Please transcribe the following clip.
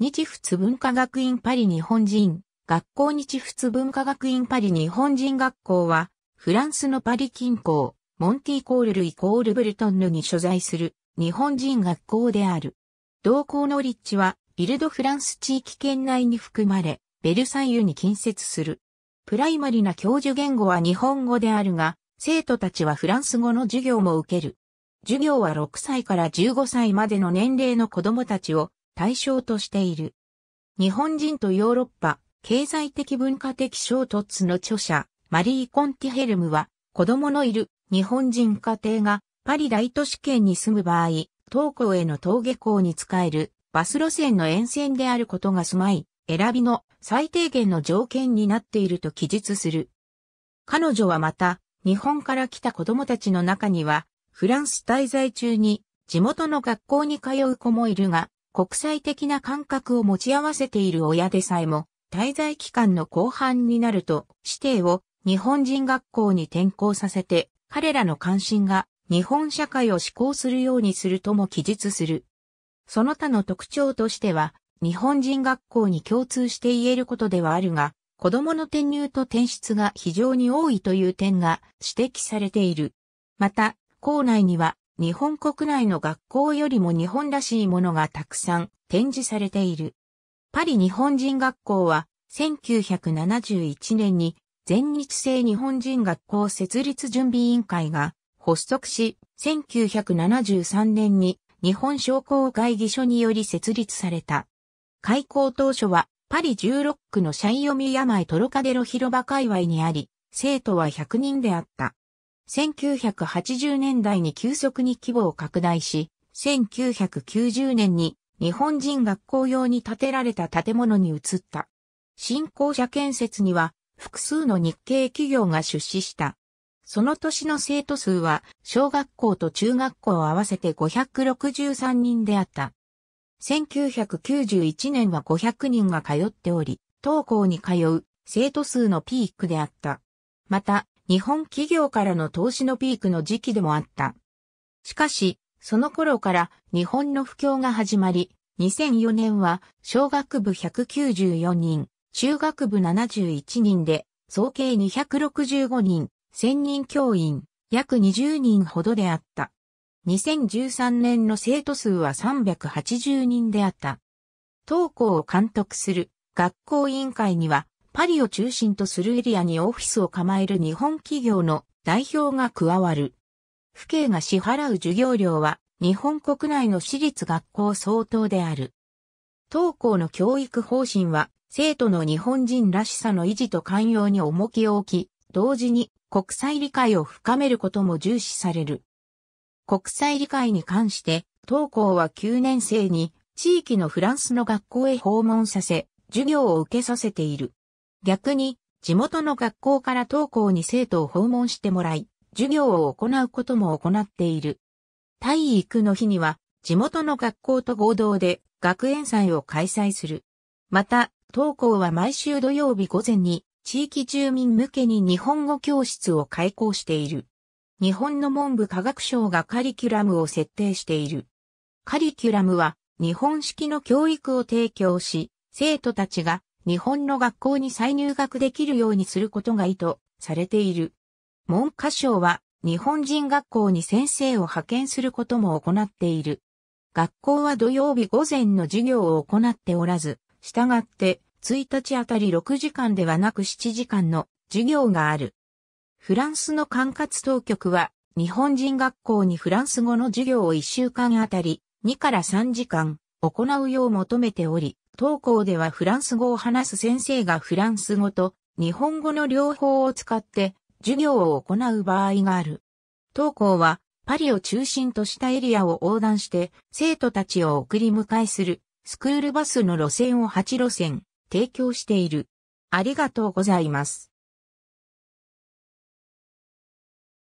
日仏文化学院パリ日本人学校日仏文化学院パリ日本人学校は、フランスのパリ近郊、モンティコールルイコールブルトンヌに所在する日本人学校である。同校の立地は、イルドフランス地域圏内に含まれ、ベルサイユに近接する。プライマリな教授言語は日本語であるが、生徒たちはフランス語の授業も受ける。授業は6歳から15歳までの年齢の子供たちを対象としている。日本人とヨーロッパ、経済的文化的衝突の著者、マリー・コンティヘルムは、子供のいる日本人家庭がパリ大都市圏に住む場合、東港への登下校に使えるバス路線の沿線であることが住まい、選びの最低限の条件になっていると記述する。彼女はまた、日本から来た子供たちの中には、フランス滞在中に地元の学校に通う子もいるが、国際的な感覚を持ち合わせている親でさえも、滞在期間の後半になると、指定を日本人学校に転校させて、彼らの関心が日本社会を志向するようにするとも記述する。その他の特徴としては、日本人学校に共通して言えることではあるが、子供の転入と転出が非常に多いという点が指摘されている。また、校内には日本国内の学校よりも日本らしいものがたくさん展示されている。パリ日本人学校は1971年に全日制日本人学校設立準備委員会が発足し、1973年に日本商工会議所により設立された。開校当初はパリ16区のシャイオミヤマイトロカデロ広場界隈にあり、生徒は100人であった。1980年代に急速に規模を拡大し、1990年に日本人学校用に建てられた建物に移った。新校舎建設には複数の日系企業が出資した。その年の生徒数は小学校と中学校合わせて563人であった。1991年は500人が通っており、当校に通う生徒数のピークであった。また、日本企業からの投資のピークの時期でもあった。しかし、その頃から日本の不況が始まり、2004年は小学部194人、中学部71人で、総計265人、1000人教員、約20人ほどであった。2013年の生徒数は380人であった。当校を監督する学校委員会にはパリを中心とするエリアにオフィスを構える日本企業の代表が加わる。府警が支払う授業料は日本国内の私立学校相当である。当校の教育方針は生徒の日本人らしさの維持と寛容に重きを置き、同時に国際理解を深めることも重視される。国際理解に関して、当校は9年生に地域のフランスの学校へ訪問させ、授業を受けさせている。逆に、地元の学校から登校に生徒を訪問してもらい、授業を行うことも行っている。体育の日には、地元の学校と合同で学園祭を開催する。また、登校は毎週土曜日午前に、地域住民向けに日本語教室を開講している。日本の文部科学省がカリキュラムを設定している。カリキュラムは日本式の教育を提供し、生徒たちが日本の学校に再入学できるようにすることが意図されている。文科省は日本人学校に先生を派遣することも行っている。学校は土曜日午前の授業を行っておらず、従って1日あたり6時間ではなく7時間の授業がある。フランスの管轄当局は日本人学校にフランス語の授業を1週間あたり2から3時間行うよう求めており、当校ではフランス語を話す先生がフランス語と日本語の両方を使って授業を行う場合がある。当校はパリを中心としたエリアを横断して生徒たちを送り迎えするスクールバスの路線を8路線提供している。ありがとうございます。